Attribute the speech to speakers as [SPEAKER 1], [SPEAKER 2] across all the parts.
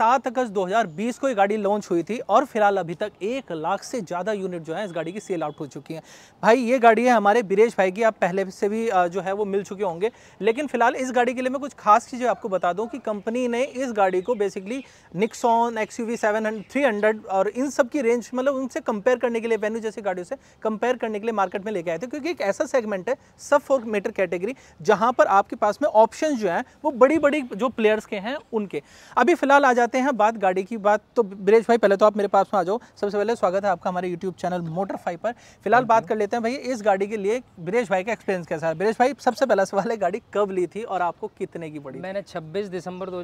[SPEAKER 1] सात अगस्त 2020 को ये गाड़ी लॉन्च हुई थी और फिलहाल अभी तक एक लाख से ज़्यादा यूनिट जो है इस गाड़ी की सेल आउट हो चुकी है भाई ये गाड़ी है हमारे बीरेश भाई की आप पहले से भी जो है वो मिल चुके होंगे लेकिन फिलहाल इस गाड़ी के लिए मैं कुछ खास चीज़ें आपको बता दूं कि कंपनी ने इस गाड़ी को basically Nexon X U V और इन सब की रेंज मतलब उनसे कंपेयर करने के लिए वेन्यू जैसी गाड़ियों से कंपेयर करने के लिए मार्केट में लेके आए थे क्योंकि एक ऐसा सेगमेंट है सब फोर मीटर कैटेगरी जहाँ पर आपके पास में ऑप्शन जो है वो बड़ी बड़ी जो प्लेयर्स के हैं उनके अभी फिलहाल आ जाते करते हैं बात गाड़ी की बात तो ब्रेज भाई पहले तो आप मेरे पास में आ जाओ सबसे पहले स्वागत है आपका हमारे यूट्यूब चैनल मोटर फाइव पर फिलहाल बात कर लेते हैं भाई इस गाड़ी के लिए ब्रेज भाई का एक्सपीरियंस कैसा है ब्रेज भाई सबसे पहला सवाल है गाड़ी कब ली थी और आपको कितने की पड़ी
[SPEAKER 2] मैंने छब्बीस दिसंबर दो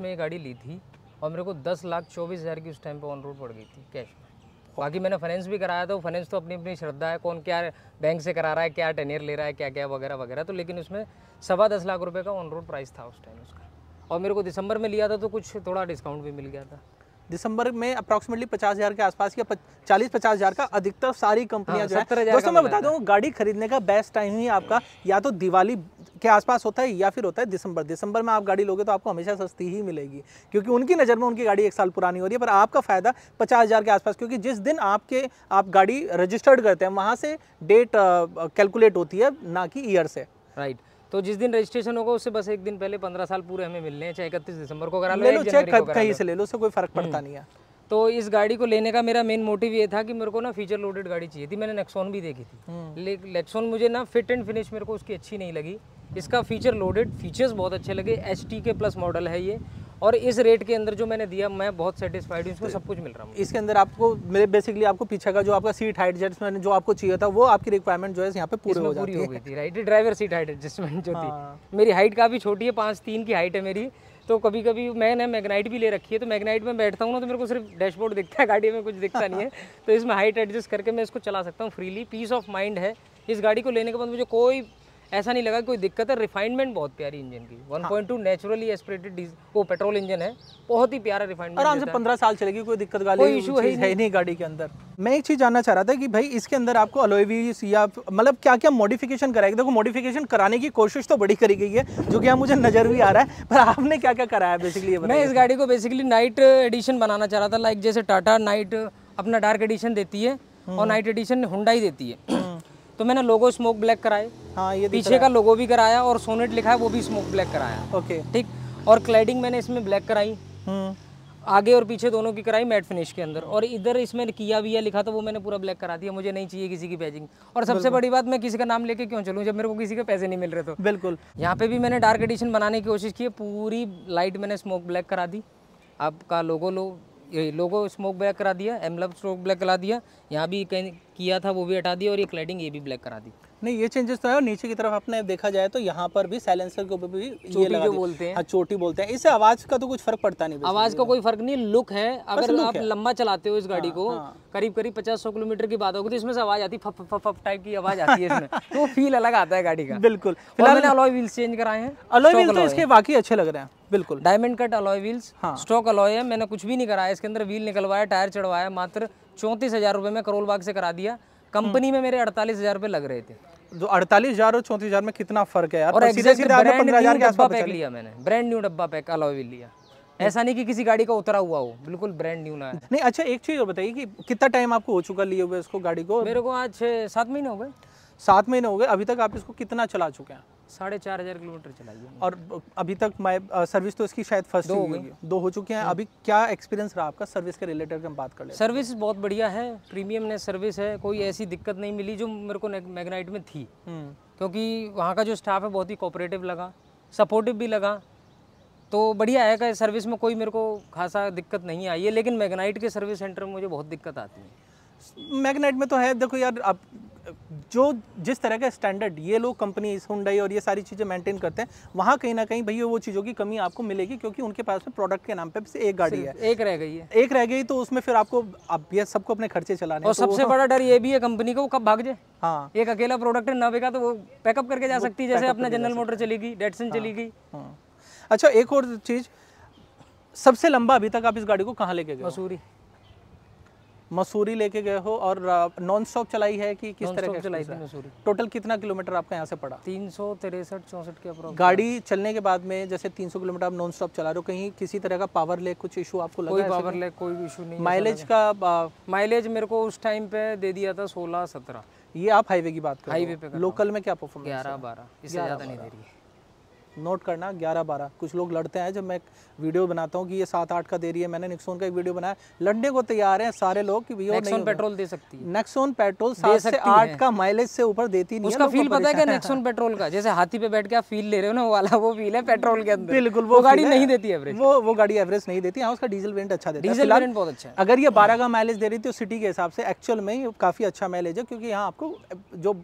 [SPEAKER 2] में ये गाड़ी ली थी और मेरे को दस लाख चौबीस हज़ार की उस टाइम पे ऑन रोड पड़ गई थी कैश बाकी मैंने फाइनेंस भी कराया था फाइनेंस तो अपनी अपनी श्रद्धा है कौन क्या बैंक से करा रहा है क्या टेनियर ले रहा है क्या क्या वगैरह वगैरह तो लेकिन उसमें सवा दस लाख रुपए का ऑन रोड प्राइस था उस टाइम उसका और मेरे को दिसंबर में लिया था तो कुछ थोड़ा डिस्काउंट भी मिल गया था दिसंबर में अप्रॉक्सीमेटली पचास हज़ार के आसपास या चालीस पचास हज़ार का अधिकतर
[SPEAKER 1] सारी कंपनियां हाँ, जो है दोस्तों मैं बता दूँ गाड़ी खरीदने का बेस्ट टाइम ही आपका या तो दिवाली के आसपास होता है या फिर होता है दिसंबर दिसंबर में आप गाड़ी लोगे तो आपको हमेशा सस्ती ही मिलेगी क्योंकि उनकी नज़र में उनकी गाड़ी एक साल पुरानी हो रही है पर आपका फ़ायदा पचास हज़ार के आसपास क्योंकि जिस दिन आपके आप गाड़ी रजिस्टर्ड करते हैं वहाँ से डेट कैलकुलेट होती है ना कि ईयर से राइट
[SPEAKER 2] तो जिस दिन रजिस्ट्रेशन होगा उससे बस एक दिन पहले पंद्रह साल पूरे हमें मिलने हैं चाहे इकतीस दिसंबर को करा लो, लो चेक कहीं से ले लो उससे कोई फर्क हम्म। पड़ता नहीं है तो इस गाड़ी को लेने का मेरा मेन मोटिव ये था कि मेरे को ना फीचर लोडेड गाड़ी चाहिए थी मैंने नेक्सोन भी देखी थी हम्म। लेकिन मुझे ना फिट एंड फिनिश मेरे को उसकी अच्छी नहीं लगी इसका फीचर लोडेड फीचर्स बहुत अच्छे लगे एच के प्लस मॉडल है ये और इस रेट के अंदर जो मैंने दिया मैं बहुत सेटिस्फाइड हूँ इसको सब कुछ मिल रहा हूँ
[SPEAKER 1] इसके अंदर आपको मेरे बेसिकली आपको पीछे का जो आपका सीट हाइट एडजस्टमेंट जो आपको चाहिए था वो आपकी रिक्वायरमेंट जो है यहाँ पे पूरी हो गई थी right driver seat height adjustment जो थी हाँ।
[SPEAKER 2] मेरी हाइट काफ़ी छोटी है पाँच तीन की हाइट है मेरी तो कभी कभी मैंने मैगनाइट भी ले रखी है तो मैगनाइट में बैठता हूँ ना तो मेरे को सिर्फ डैशबोर्ड दिखता है गाड़ी में कुछ दिखता नहीं है तो इसमें हाइट एडजस्ट करके मैं इसको चला सकता हूँ फ्रीली पीस ऑफ माइंड है इस गाड़ी को लेने के बाद मुझे कोई ऐसा नहीं लगा कोई दिक्कत है रिफाइनमेंट बहुत प्यारी इंजन की 1.2 पॉइंट टू नेचुरली एस्पिरेटेड वो पेट्रोल इंजन है बहुत ही प्यारा रिफाइनमेंट आराम से पंद्रह साल चलेगी कोई दिक्कत कोई इशू है नहीं गाड़ी के अंदर
[SPEAKER 1] मैं एक चीज़ जानना चाह रहा था कि भाई इसके अंदर आपको अलोएवीस या मतलब क्या क्या मॉडिफिकेशन कराएगा देखो मॉडिफिकेशन कराने की कोशिश तो बड़ी करी गई है जो कि मुझे नज़र भी आ रहा है पर आपने क्या क्या कराया बेसिकली मैं इस
[SPEAKER 2] गाड़ी को बेसिकली नाइट एडिशन बनाना चाह रहा था लाइक जैसे टाटा नाइट अपना डार्क एडिशन देती है और नाइट एडिशन हुडाई देती है हम्म। तो मैंने लोगो स्मोक ब्लैक कराए हाँ ये पीछे का लोगो भी कराया और सोनेट लिखा है वो भी स्मोक ब्लैक कराया ओके ठीक और क्लाइडिंग मैंने इसमें ब्लैक कराई हम्म। आगे और पीछे दोनों की कराई मैट फिनिश के अंदर और इधर इसमें किया भी है लिखा तो वो मैंने पूरा ब्लैक करा दिया मुझे नहीं चाहिए किसी की बैजिंग और सबसे बड़ी बात मैं किसी का नाम लेके क्यों चलूँ जब मेरे को किसी के पैसे नहीं मिल रहे तो बिल्कुल यहाँ पे भी मैंने डार्क एडिशन बनाने की कोशिश की पूरी लाइट मैंने स्मोक ब्लैक करा दी आपका लोगो लो ये लोगो स्मोक ब्लैक करा दिया एमलब स्मोक ब्लैक करा दिया यहाँ भी किया था वो भी हटा दिया और ये क्लाइडिंग ये भी ब्लैक करा दी नहीं ये चेंजेस तो है और नीचे की तरफ आपने देखा जाए तो यहाँ
[SPEAKER 1] पर भी साइलेंसर
[SPEAKER 2] के ऊपर भी ये लगा जो बोलते हैं हाँ,
[SPEAKER 1] चोटी बोलते हैं इससे आवाज का तो कुछ फर्क पड़ता नहीं
[SPEAKER 2] आवाज का कोई फर्क नहीं लुक है अगर लुक आप है। लंबा चलाते हो इस गाड़ी हाँ, को हाँ। करीब करीब पचास सौ किलोमीटर की बात होगी तो इसमें से आवाज आती है टाइप की आवाज आती है इसमें तो फील अलग आता है गाड़ी का बिल्कुल फिलहाल अलॉय व्हील्स चेंज कराए हैं अलॉय व्हील तो इसके बाकी अच्छे लग रहे हैं बिल्कुल diamond cut alloy wheels stock alloy है मैंने कुछ भी नहीं कराया इसके अंदर व्हील निकलवाया टायर चढ़वाया मात्र चौंतीस हजार रुपए में करोल बाग से करा दिया कंपनी में मेरे अड़तालीस हजार रुपए लग रहे थे जो अड़तालीस
[SPEAKER 1] हजार और चौंतीस हजार में कितना फर्क है यार और तो
[SPEAKER 2] ब्रांड न्यू डब्बा पैक अलॉय लिया ऐसा नहीं कि किसी गाड़ी का उतरा हुआ हो बिल्कुल ब्रांड न्यू ना है नहीं अच्छा एक चीज़ और बताइए कि कितना टाइम आपको हो चुका लिए हुए इसको गाड़ी को मेरे को आज सात महीने हो गए
[SPEAKER 1] सात महीने हो गए अभी तक आप इसको कितना चला चुके हैं
[SPEAKER 2] साढ़े चार हज़ार किलोमीटर चलाई है
[SPEAKER 1] और अभी तक माय सर्विस तो इसकी शायद फर्स्ट हो गई दो हो चुके हैं हम्म। अभी क्या एक्सपीरियंस रहा आपका सर्विस के रिलेटेड हम बात कर ले सर्विस
[SPEAKER 2] बहुत बढ़िया है प्रीमियम ने सर्विस है कोई ऐसी दिक्कत नहीं मिली जो मेरे को मैगनाइट में थी हम्म। क्योंकि वहाँ का जो स्टाफ है बहुत ही कोऑपरेटिव लगा सपोर्टिव भी लगा तो बढ़िया है सर्विस में कोई मेरे को खासा दिक्कत नहीं आई है लेकिन मैगनाइट के सर्विस सेंटर में मुझे बहुत दिक्कत आती
[SPEAKER 1] है मैगनाइट में तो है देखो यार आप जो जिस तरह का स्टैंडर्ड ये लोग कंपनीज हुंडई और ये सारी चीज़ें मेंटेन करते हैं वहाँ कहीं ना कहीं भैया वो चीज़ों की कमी आपको मिलेगी क्योंकि उनके पास में प्रोडक्ट के नाम पे एक गाड़ी है एक रह गई है एक रह गई तो उसमें फिर आपको आप ये सबको अपने खर्चे चलाने और तो सबसे बड़ा
[SPEAKER 2] डर ये भी है कंपनी को कब भाग जाए हाँ एक अकेला प्रोडक्ट है ना बेगा तो वो पैकअप करके जा सकती है जैसे अपना जनरल मोटर चली गई डेटसन चली गई
[SPEAKER 1] अच्छा एक और चीज़ सबसे लंबा अभी तक आप इस गाड़ी को कहाँ लेके गए मसूरी मसूरी लेके गए हो और नॉन स्टॉप चलाई है कि किस तरह की चलाई थी मसूरी टोटल कितना किलोमीटर आपका यहाँ
[SPEAKER 2] से पड़ा तीन सौ तिरसठ चौंसठ के अप्रोक्स गाड़ी
[SPEAKER 1] चलने के बाद में जैसे 300 किलोमीटर आप नॉन स्टॉप चला रहे हो कहीं किसी तरह का पावर लेक कुछ इशू आपको लगा कोई पावर लेक
[SPEAKER 2] कोई इशू नहीं माइलेज का माइलेज मेरे को उस टाइम पे दे दिया था सोलह सत्रह
[SPEAKER 1] ये आप हाईवे की बात कर हाईवे पे लोकल में क्या परफॉर्मेंस ग्यारह बारह इससे ज़्यादा नहीं दे रही है नोट करना ग्यारह बारह कुछ लोग लड़ते हैं जब मैं वीडियो बनाता हूँ कि ये सात आठ का दे रही है मैंने निक्सोन का एक वीडियो बनाया लड़ने को तैयार है सारे लोग कि भैया नेक्सोन पेट्रोल दे सकती है नेक्सोन पेट्रोल सात से आठ का माइलेज से ऊपर देती नहीं उसका फील तो पता है नेक्सोन
[SPEAKER 2] पेट्रोल का जैसे हाथी पे बैठ के आप फील ले रहे हो ना वाला वो फील है पेट्रोल के अंदर बिल्कुल वो गाड़ी नहीं देती एवरेज वो वो गाड़ी एवरेज नहीं देती हाँ, अच्छा है उसका
[SPEAKER 1] डीजल वेंट अच्छा देती है डीजल वेरियंट बहुत अच्छा है अगर ये बारह का माइलेज दे रही थी सिटी तो के हिसाब से एक्चुअल में काफ़ी अच्छा माइलेज है क्योंकि यहाँ आपको जो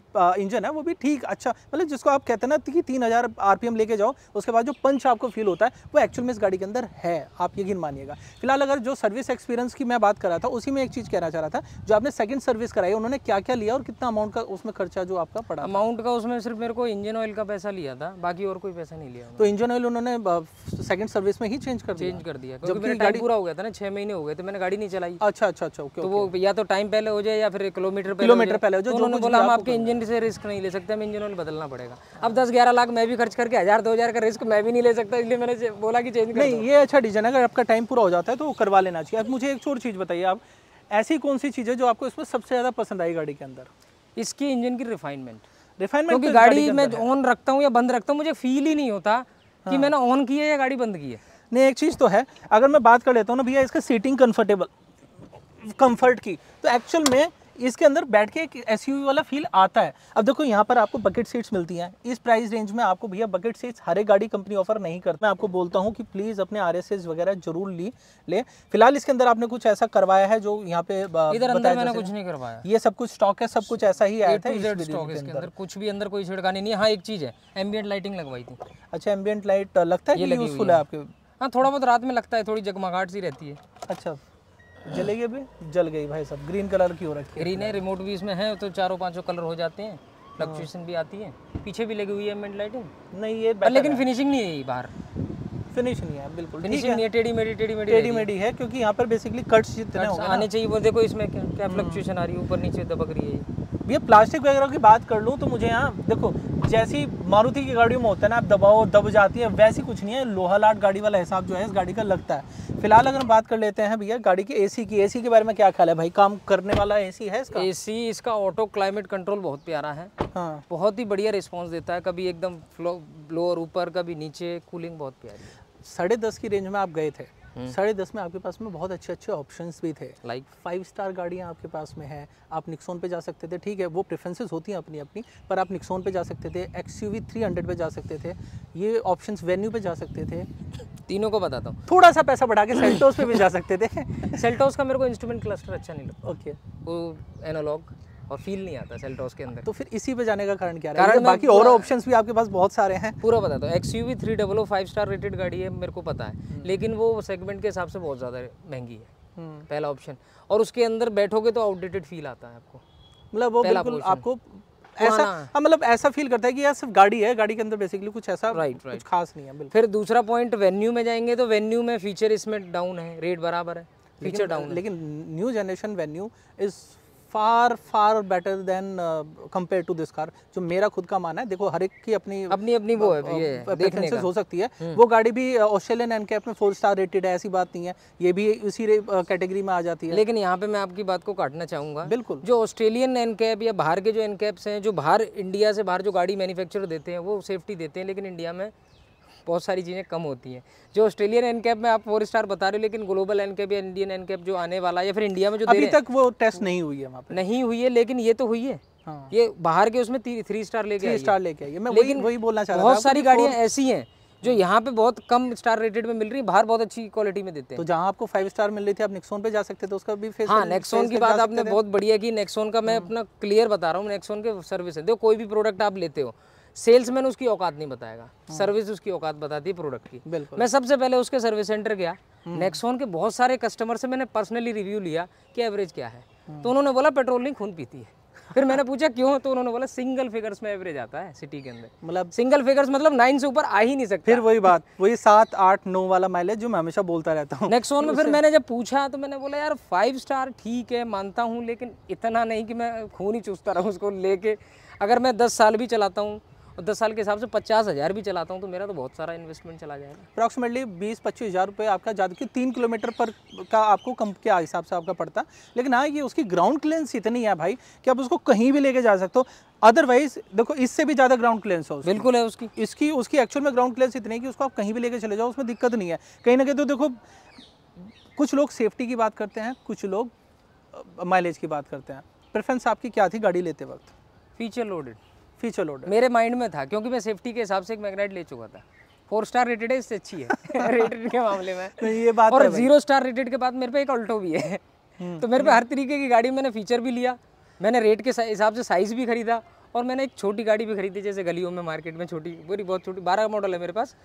[SPEAKER 1] इंजन है वो भी ठीक अच्छा मतलब जिसको आप कहते हैं ना कि तीन हज़ार आरपीएम लेके जाओ जाओ उसके बाद जो पंच आपको फील होता है वो एक्चुअल में इस गाड़ी के अंदर है आप यकीन मानिएगा फिलहाल अगर जो सर्विस एक्सपीरियंस की मैं बात कर रहा था उसी में एक चीज़ कहना चाह रहा था जो आपने सेकंड सर्विस कराई उन्होंने क्या
[SPEAKER 2] क्या लिया और कितना अमाउंट का उसमें खर्चा जो आपका पड़ा अमाउंट का उसमें सिर्फ मेरे को इंजन ऑयल का पैसा लिया था बाकी और कोई पैसा नहीं लिया
[SPEAKER 1] तो इंजन ऑयल उन्होंने सेकंड सर्विस में ही चेंज कर चेंज
[SPEAKER 2] कर दिया जब मेरा टाइम पूरा हो गया था ना छह महीने हो गए तो मैंने गाड़ी नहीं चलाई अच्छा अच्छा अच्छा तो वो या तो टाइम पहले हो जाए या फिर किलोमीटर किलोमीटर पहले हो जाए तो उन्होंने बोला हम आपके इंजन से रिस्क नहीं ले सकते हम इंजन ऑयल बदलना पड़ेगा अब दस ग्यारह लाख मैं भी खर्च करके हजार दो हज़ार का रिस्क मैं भी नहीं ले सकता इसलिए मैंने बोला कि चेंज नहीं ये अच्छा डिजाइन है अगर आपका टाइम पूरा हो जाता
[SPEAKER 1] है तो करवा लेना चाहिए अब मुझे एक और चीज़ बताइए आप ऐसी कौन सी चीज़ है जो आपको इसमें सबसे ज़्यादा पसंद आई गाड़ी
[SPEAKER 2] के अंदर इसकी इंजन की रिफाइनमेंट रिफाइनमेंट क्योंकि तो गाड़ी मैं ऑन रखता हूँ या बंद रखता हूँ मुझे फील ही नहीं होता कि हाँ। मैंने ऑन की है या गाड़ी बंद की है नहीं एक चीज़ तो है अगर मैं बात कर लेता
[SPEAKER 1] हूँ ना भैया इसका सीटिंग कंफर्टेबल कंफर्ट की तो एक्चुअल में इसके अंदर बैठ के एक एस वाला फील आता है अब देखो यहाँ पर आपको बकेट सीट्स मिलती हैं इस प्राइस रेंज में आपको भैया बकेट सीट्स हर एक गाड़ी कंपनी ऑफर नहीं करता मैं आपको बोलता हूँ कि प्लीज़ अपने आर वगैरह जरूर ली ले फिलहाल इसके अंदर आपने कुछ ऐसा करवाया है जो यहाँ पे इधर अंदर मैंने कुछ नहीं करवाया ये सब कुछ स्टॉक है सब कुछ ऐसा ही आया था
[SPEAKER 2] कुछ भी अंदर कोई छिड़कानी नहीं हाँ एक चीज़ है एम्बियंट लाइटिंग लगवाई थी
[SPEAKER 1] अच्छा एम्बियंट लाइट लगता है यूजफुल है आपके
[SPEAKER 2] हाँ थोड़ा बहुत रात में लगता है थोड़ी जगमगाहट सी रहती है अच्छा जलेगी अभी जल गई भाई सब ग्रीन कलर की हो रखी है ग्रीन है रिमोट भी इसमें है तो चारों पांचों कलर हो जाते हैं फ्लक्चुएशन हाँ। भी आती है पीछे भी लगी हुई है एमएंट लाइटिंग नहीं ये लेकिन फिनिशिंग नहीं है बाहर फिनिश नहीं है बिल्कुल फिनिशिंग नहीं है टेढ़ी मेढ़ी टेढ़ी मेढ़ी टेढ़ी मेढ़ी है क्योंकि यहाँ पर बेसिकली कट्स जितने आने चाहिए वो देखो इसमें क्या फ्लक्चुएशन हम्म। आ रही है ऊपर नीचे दबक रही
[SPEAKER 1] है भैया प्लास्टिक वगैरह की बात कर लूँ तो मुझे यहाँ देखो जैसी मारुति की गाड़ियों में होता है ना आप दबाओ दब जाती है वैसी कुछ नहीं है लोहा लाट गाड़ी वाला हिसाब जो है इस गाड़ी का लगता है फिलहाल अगर हम बात
[SPEAKER 2] कर लेते हैं भैया
[SPEAKER 1] गाड़ी के एसी की एसी के बारे में क्या ख्याल है भाई काम करने वाला एसी है इसका एसी
[SPEAKER 2] इसका ऑटो क्लाइमेट कंट्रोल बहुत प्यारा है हाँ बहुत ही बढ़िया रिस्पॉन्स देता है कभी एकदम फ्लो लोअर ऊपर कभी नीचे कूलिंग बहुत प्यारी साढ़े दस की रेंज में आप गए थे हम्म। साढ़े दस में आपके
[SPEAKER 1] पास में बहुत अच्छे अच्छे ऑप्शन भी थे लाइक फाइव स्टार गाड़ियाँ आपके पास में है आप निक्सोन पे जा सकते थे ठीक है वो प्रेफरेंसेज होती हैं अपनी अपनी पर आप निक्सोन पे जा सकते थे X U V three hundred पे जा सकते थे
[SPEAKER 2] ये ऑप्शन वेन्यू पे जा सकते थे तीनों को बताता हूँ थोड़ा सा पैसा बढ़ा के सेल्टोस
[SPEAKER 1] पे भी जा सकते थे
[SPEAKER 2] सेल्टोस का मेरे को इंस्ट्रूमेंट क्लस्टर अच्छा नहीं लगता ओके वो एनोलॉग और फील नहीं आता सेल्टॉस के अंदर तो फिर इसी पे जाने का कारण क्या कारण है मतलब बाकी और
[SPEAKER 1] ऑप्शंस भी आपके पास बहुत सारे हैं पूरा
[SPEAKER 2] पता तो X U three double five star rated गाड़ी है मेरे को पता है हम्म। लेकिन वो सेगमेंट के हिसाब से बहुत ज़्यादा महंगी है हम्म। पहला ऑप्शन और उसके अंदर बैठोगे तो आउटडेटेड फील आता है आपको मतलब वो बिल्कुल आपको ऐसा हाँ मतलब ऐसा फील करता है कि यार सिर्फ गाड़ी है गाड़ी के अंदर बेसिकली कुछ ऐसा राइट right, right. कुछ खास नहीं है बिल्कुल फिर दूसरा पॉइंट वेन्यू में जाएंगे तो वेन्यू में फीचर इसमें डाउन है रेट बराबर है फीचर डाउन लेकिन new generation venue is far far
[SPEAKER 1] better than compare to this car जो मेरा खुद का मानना है देखो हर एक की अपनी अपनी अपनी वो प्रेफरेंसेस हो सकती है हम्म। वो गाड़ी भी ऑस्ट्रेलियन एन कैप में फोर स्टार रेटेड है ऐसी बात नहीं है ये भी
[SPEAKER 2] उसी कैटेगरी में आ जाती है लेकिन यहाँ पे मैं आपकी बात को काटना चाहूंगा बिल्कुल जो ऑस्ट्रेलियन एन कैप या बाहर के जो एन कैप्स हैं जो बाहर इंडिया से बाहर जो गाड़ी मैन्युफैक्चर देते हैं वो सेफ्टी देते हैं लेकिन इंडिया में बहुत सारी चीज़ें कम होती हैं जो ऑस्ट्रेलियन एन में आप फोर स्टार बता रहे हो लेकिन ग्लोबल एन या इंडियन एन जो आने वाला है या फिर इंडिया में जो अभी तक वो टेस्ट नहीं हुई है वहाँ पर नहीं हुई है लेकिन ये तो हुई है हाँ। ये बाहर के उसमें थ्री थ्री स्टार लेके स्टार लेके आई मैं लेकिन वही बोलना चाह रहा बहुत सारी गाड़ियाँ ऐसी हैं जो हाँ। यहाँ पे बहुत कम स्टार रेटेड में मिल रही है बाहर बहुत अच्छी क्वालिटी में देते हैं तो जहाँ आपको फाइव स्टार मिल रही थी आप नेक्सोन पे जा सकते थे उसका भी फेस हाँ नेक्सोन की बात आपने बहुत बढ़िया की नेक्सोन का मैं हाँ। अपना क्लियर बता रहा हूँ नेक्सोन के सर्विस है देखो कोई भी प्रोडक्ट आप लेते हो सेल्समैन उसकी औकात नहीं बताएगा हाँ। सर्विस उसकी औकात बताती है प्रोडक्ट की बिल्कुल मैं सबसे पहले उसके सर्विस सेंटर गया नेक्सोन हम्म। के बहुत सारे कस्टमर से मैंने पर्सनली रिव्यू लिया कि एवरेज क्या है हम्म। तो उन्होंने बोला पेट्रोल नहीं खून पीती है फिर मैंने पूछा क्यों तो उन्होंने बोला सिंगल फिगर्स में एवरेज आता है सिटी के अंदर मतलब सिंगल फिगर्स मतलब नाइन से ऊपर आ ही नहीं सकता फिर वही बात वही सात आठ नौ वाला माइलेज जो मैं हमेशा बोलता रहता हूँ वन में फिर मैंने जब पूछा तो मैंने बोला यार फाइव स्टार ठीक है मानता हूँ लेकिन इतना नहीं कि मैं खून ही चूसता रहा उसको लेके अगर मैं दस साल भी चलाता हूँ और दस साल के हिसाब से पचास हज़ार भी चलाता हूँ तो मेरा तो बहुत सारा इन्वेस्टमेंट चला जाएगा
[SPEAKER 1] अप्रॉक्सीमेटली बीस पच्चीस हज़ार रुपये आपका ज़्यादा कि तीन किलोमीटर पर का आपको कम के हिसाब से आपका पड़ता लेकिन हाँ ये उसकी ग्राउंड क्लियरेंस इतनी है भाई कि आप उसको कहीं भी लेके जा सकते हो अदरवाइज देखो इससे भी ज़्यादा ग्राउंड क्लियरेंस हो बिल्कुल है उसकी इसकी उसकी एक्चुअल में ग्राउंड क्लियरेंस इतनी है कि उसको आप कहीं भी लेके चले जाओ उसमें दिक्कत नहीं है कहीं ना कहीं तो देखो कुछ लोग सेफ्टी की बात करते हैं कुछ लोग माइलेज की बात करते हैं प्रेफरेंस आपकी क्या थी
[SPEAKER 2] गाड़ी लेते वक्त फीचर लोडेड फीचर लोडर मेरे माइंड में था क्योंकि मैं सेफ्टी के हिसाब से एक मैग्नाइट ले चुका था फोर स्टार रेटेड है इससे अच्छी है रेटेड के मामले में तो ये बात और जीरो स्टार रेटेड के बाद मेरे पे एक अल्टो भी है हम्म। तो मेरे पे हर तरीके की गाड़ी मैंने फीचर भी लिया मैंने रेट के हिसाब से साइज़ भी खरीदा और मैंने एक छोटी गाड़ी भी खरीदी जैसे गलियों में मार्केट में छोटी बोरी बहुत छोटी बारह मॉडल है मेरे पास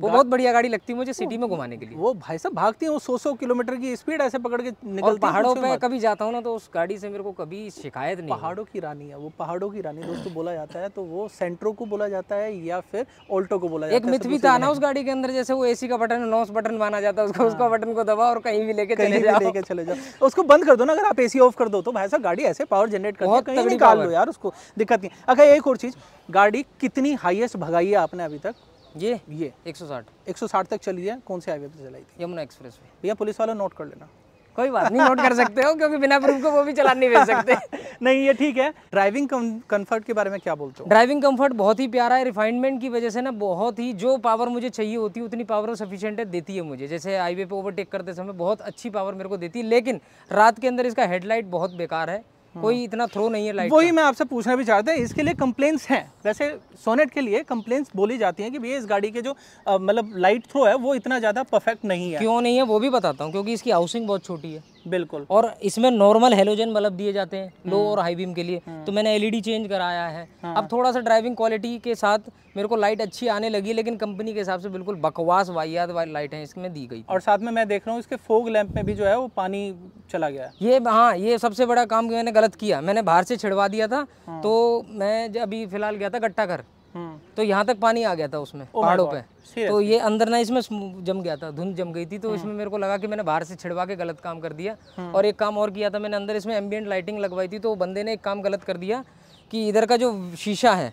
[SPEAKER 2] वो बहुत बढ़िया गाड़ी लगती है मुझे सिटी में घुमाने के लिए
[SPEAKER 1] वो भाई साहब भागती है वो सौ सौ किलोमीटर की स्पीड ऐसे पकड़ के निकल पहाड़ों पे
[SPEAKER 2] कभी जाता हूँ ना तो उस गाड़ी से मेरे को कभी शिकायत नहीं पहाड़ों
[SPEAKER 1] की रानी है वो पहाड़ों की रानी दोस्तों बोला जाता है तो वो सेंट्रो को बोला जाता है या फिर ऑल्टो को बोला जाता है एक मिथ भी था ना उस
[SPEAKER 2] गाड़ी के अंदर जैसे वो एसी का बटन नॉस बटन माना जाता है उसको उसका बटन हाँ। को दबा और कहीं भी लेके लेके चले जाओ
[SPEAKER 1] उसको बंद कर दो ना अगर आप ए ऑफ कर दो तो भाई साहब गाड़ी ऐसे पावर जनरेट कर दो यार उसको दिक्कत नहीं अच्छा एक और चीज गाड़ी कितनी हाइएस्ट भगाई है आपने अभी तक ये ये 160 160 तक चली है कौन से हाईवे पे चलाई थी यमुना एक्सप्रेस वे भैया पुलिस वाला नोट
[SPEAKER 2] कर लेना कोई बात नहीं नोट कर सकते हो क्योंकि बिना प्रूफ को वो भी चला नहीं भेज सकते नहीं ये ठीक है ड्राइविंग कंफर्ट के बारे में क्या बोलते हो ड्राइविंग कंफर्ट बहुत ही प्यारा है रिफाइनमेंट की वजह से ना बहुत ही जो पावर मुझे चाहिए होती है उतनी पावर सफिशियंट है देती है मुझे जैसे हाईवे पे ओवरटेक करते समय बहुत अच्छी पावर मेरे को देती है लेकिन रात के अंदर इसका हेडलाइट बहुत बेकार है हाँ। कोई इतना थ्रो नहीं है लाइट वही
[SPEAKER 1] मैं आपसे पूछना भी चाहता हूँ इसके लिए कंप्लेंट्स हैं वैसे सोनेट के लिए कंप्लेंट्स बोली जाती हैं कि भैया इस गाड़ी के जो मतलब लाइट थ्रो है वो इतना ज़्यादा परफेक्ट
[SPEAKER 2] नहीं है क्यों नहीं है वो भी बताता हूँ क्योंकि इसकी हाउसिंग बहुत छोटी है बिल्कुल और इसमें नॉर्मल हेलोजन बल्ब दिए जाते हैं लो हम्म। और हाई बीम के लिए हम्म। तो मैंने एलईडी चेंज कराया है हाँ। अब थोड़ा सा ड्राइविंग क्वालिटी के साथ मेरे को लाइट अच्छी आने लगी लेकिन कंपनी के हिसाब से बिल्कुल बकवास वाहियात वाली लाइट है इसमें दी गई और साथ में मैं देख रहा हूँ इसके फोग लैंप में भी जो है वो पानी चला गया ये हाँ ये सबसे बड़ा काम मैंने गलत किया मैंने बाहर से छिड़वा दिया था हाँ। तो मैं अभी फिलहाल गया था गट्टा घर हम्म। तो यहाँ तक पानी आ गया था उसमें oh पहाड़ों पे तो ये अंदर ना इसमें जम गया था धुंध जम गई थी तो इसमें हम्म। मेरे को लगा कि मैंने बाहर से छिड़वा के गलत काम कर दिया हम्म। और एक काम और किया था मैंने अंदर इसमें एम्बियंट लाइटिंग लगवाई थी तो बंदे ने एक काम गलत कर दिया कि इधर का जो शीशा है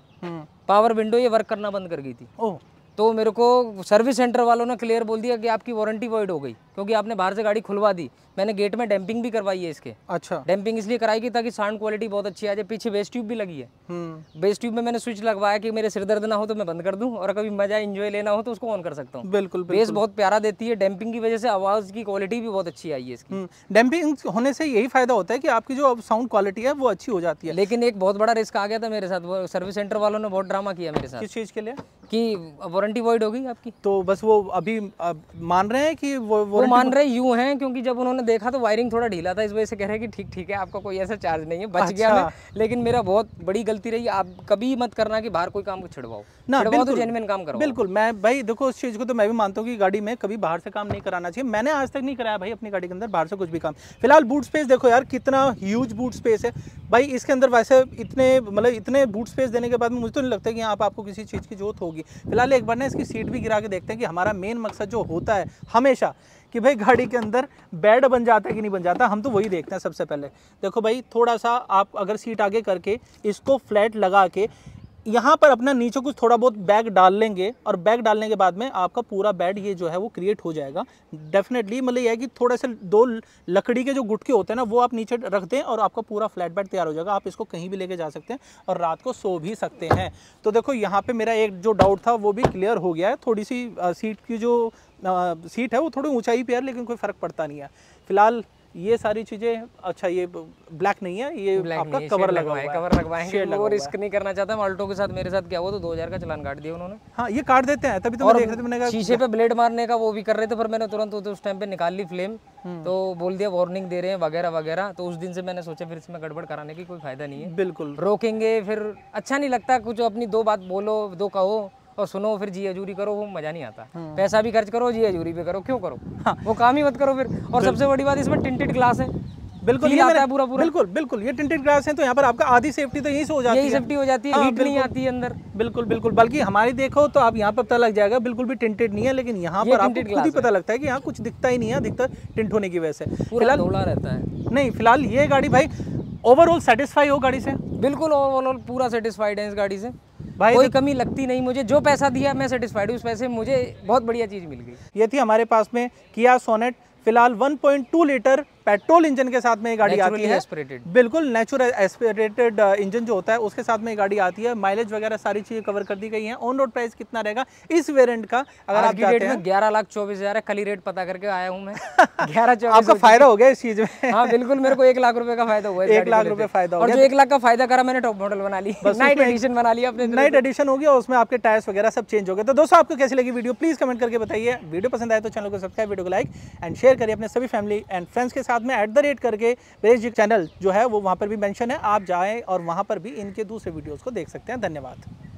[SPEAKER 2] पावर विंडो ये वर्क करना बंद कर गई थी oh। तो मेरे को सर्विस सेंटर वालों ने क्लियर बोल दिया कि आपकी वारंटी वॉइड हो गई क्योंकि आपने बाहर से गाड़ी खुलवा दी मैंने गेट में डैम्पिंग भी करवाई है इसके अच्छा डैम्पिंग इसलिए कराई गई ताकि साउंड क्वालिटी बहुत अच्छी आ जाए पीछे बेस ट्यूब भी लगी है बेस हम्म। ट्यूब में मैंने स्विच लगवाया कि मेरे सिर दर्द ना हो तो मैं बंद कर दूँ और कभी मजा इंजॉय लेना हो तो उसको ऑन कर सकता हूँ बिल्कुल, बिल्कुल बेस बहुत प्यारा देती है डैम्पिंग की वजह से आवाज की क्वालिटी भी बहुत अच्छी आई है इसकी डैम्पिंग हम्म। होने से यही फायदा होता है कि आपकी जो साउंड क्वालिटी है वो अच्छी हो जाती है लेकिन एक बहुत बड़ा रिस्क आ गया था मेरे साथ सर्विस सेंटर वालों ने बहुत ड्रामा किया मेरे साथ किस चीज के लिए कि वारंटी वॉइड हो गई आपकी तो बस वो अभी अब मान रहे हैं कि वो, वो मान रहे यूँ हैं क्योंकि जब उन्होंने देखा तो वायरिंग थोड़ा ढीला था इस वजह से कह रहे हैं कि ठीक ठीक है आपका कोई ऐसा चार्ज नहीं है बच अच्छा। गया मैं लेकिन मेरा बहुत बड़ी गलती रही आप कभी मत करना कि बाहर कोई काम को छिड़वाओ ना तो जेनविन काम करो बिल्कुल मैं भाई देखो उस चीज़ को तो मैं
[SPEAKER 1] भी मानता हूँ कि गाड़ी में कभी बाहर से
[SPEAKER 2] काम नहीं कराना चाहिए मैंने आज तक नहीं कराया भाई अपनी
[SPEAKER 1] गाड़ी के अंदर बाहर से कुछ भी काम फिलहाल बूट स्पेस देखो यार कितना ह्यूज बूट स्पेस है भाई इसके अंदर वैसे इतने मतलब इतने बूट स्पेस देने के बाद मुझे तो नहीं लगता कि आपको किसी चीज़ की जरूरत होगी होगी फिलहाल एक बार ना इसकी सीट भी गिरा के देखते हैं कि हमारा मेन मकसद जो होता है हमेशा कि भाई गाड़ी के अंदर बेड बन जाता है कि नहीं बन जाता हम तो वही देखते हैं सबसे पहले देखो भाई थोड़ा सा आप अगर सीट आगे करके इसको फ्लैट लगा के यहाँ पर अपना नीचे कुछ थोड़ा बहुत बैग डाल लेंगे और बैग डालने के बाद में आपका पूरा बेड ये जो है वो क्रिएट हो जाएगा डेफिनेटली मतलब यह है कि थोड़े से दो लकड़ी के जो गुटके होते हैं ना वो आप नीचे रख दें और आपका पूरा फ्लैट बेड तैयार हो जाएगा आप इसको कहीं भी लेके जा सकते हैं और रात को सो भी सकते हैं तो देखो यहाँ पर मेरा एक जो डाउट था वो भी क्लियर हो गया है थोड़ी सी सीट की जो आ, सीट है वो थोड़ी ऊँचाई पर है लेकिन कोई फ़र्क पड़ता नहीं है फिलहाल ये सारी चीजें अच्छा ये ब्लैक नहीं है ये आपका कवर लगवाए कवर लगवाए वो रिस्क
[SPEAKER 2] नहीं करना चाहता अल्टो के साथ मेरे साथ क्या हुआ तो 2000 का चलान काट दिया उन्होंने हाँ ये
[SPEAKER 1] काट देते हैं तभी तो देख रहे थे मैंने शीशे पे
[SPEAKER 2] ब्लेड मारने का वो भी कर रहे थे पर मैंने तुरंत उस टाइम पे निकाल ली फ्लेम हम्म। तो बोल दिया वार्निंग दे रहे हैं वगैरह वगैरह तो उस दिन से मैंने सोचा फिर इसमें गड़बड़ कराने की कोई फायदा नहीं है बिल्कुल रोकेंगे फिर अच्छा नहीं लगता कुछ अपनी दो बात बोलो दो कहो और सुनो फिर जी हजूरी करो वो मज़ा नहीं आता हाँ। पैसा भी खर्च करो जी हजूरी भी करो क्यों करो हाँ। वो काम ही मत करो फिर और सबसे बड़ी बात इसमें टिंटेड ग्लास है बिल्कुल ये आता है पूरा पूरा बिल्कुल बिल्कुल ये टिंटेड ग्लास है तो यहाँ पर आपका आधी
[SPEAKER 1] सेफ्टी तो यही से हो जाती यही है सेफ्टी हो जाती है हीट हाँ, नहीं आती है अंदर बिल्कुल बिल्कुल बल्कि हमारी देखो तो आप यहाँ पर पता लग जाएगा बिल्कुल भी टिंटेड नहीं है लेकिन यहाँ पर आपको खुद ही पता लगता है कि यहाँ कुछ दिखता ही नहीं है दिखता टिंट होने की
[SPEAKER 2] वजह से फिलहाल रहता है नहीं फिलहाल ये गाड़ी भाई ओवरऑल सेटिस्फाई हो गाड़ी से बिल्कुल ओवरऑल पूरा सेटिस्फाइड है इस गाड़ी से भाई कोई तो... कमी लगती नहीं मुझे जो पैसा दिया मैं सेटिस्फाइड हूँ उस पैसे मुझे बहुत बढ़िया चीज़ मिल गई
[SPEAKER 1] ये थी हमारे पास में किया सोनेट फिलहाल 1.2 लीटर पेट्रोल इंजन के साथ में ये गाड़ी आती है बिल्कुल नेचुरल एस्पिरेटेड uh, इंजन जो होता है उसके साथ में ये गाड़ी आती है माइलेज वगैरह सारी चीज़ें कवर कर दी गई है ऑन रोड प्राइस कितना रहेगा
[SPEAKER 2] इस वेरियंट का अगर आप ग्यारह लाख चौबीस हज़ार है कल रेट पता करके आया हूँ मैं ग्यारह चौबीस आपका फायदा हो गया इस चीज़ में हाँ बिल्कुल मेरे को एक लाख रुपए का फायदा हुआ एक लाख रुपए फायदा और जो एक लाख का फायदा करा मैंने टॉप मॉडल बना ली नाइट एडिशन बना लिया अपने नाइट एडिशन होगी और उसमें आपके टायर्स वगैरह सब चेंज हो गए तो दोस्तों
[SPEAKER 1] आपको कैसी लगी वीडियो प्लीज़ कमेंट करके बताइए वीडियो पसंद आए तो चैनल को सब्सक्राइब वीडियो को लाइक एंड शेयर करिए अपने सभी फैमिली एंड फ्रेंड्स के साथ साथ में एट द रेट करके ब्रेज चैनल जो है वो वहाँ पर भी मैंशन है आप जाएँ और वहाँ पर भी इनके दूसरे वीडियोज़ को देख सकते हैं धन्यवाद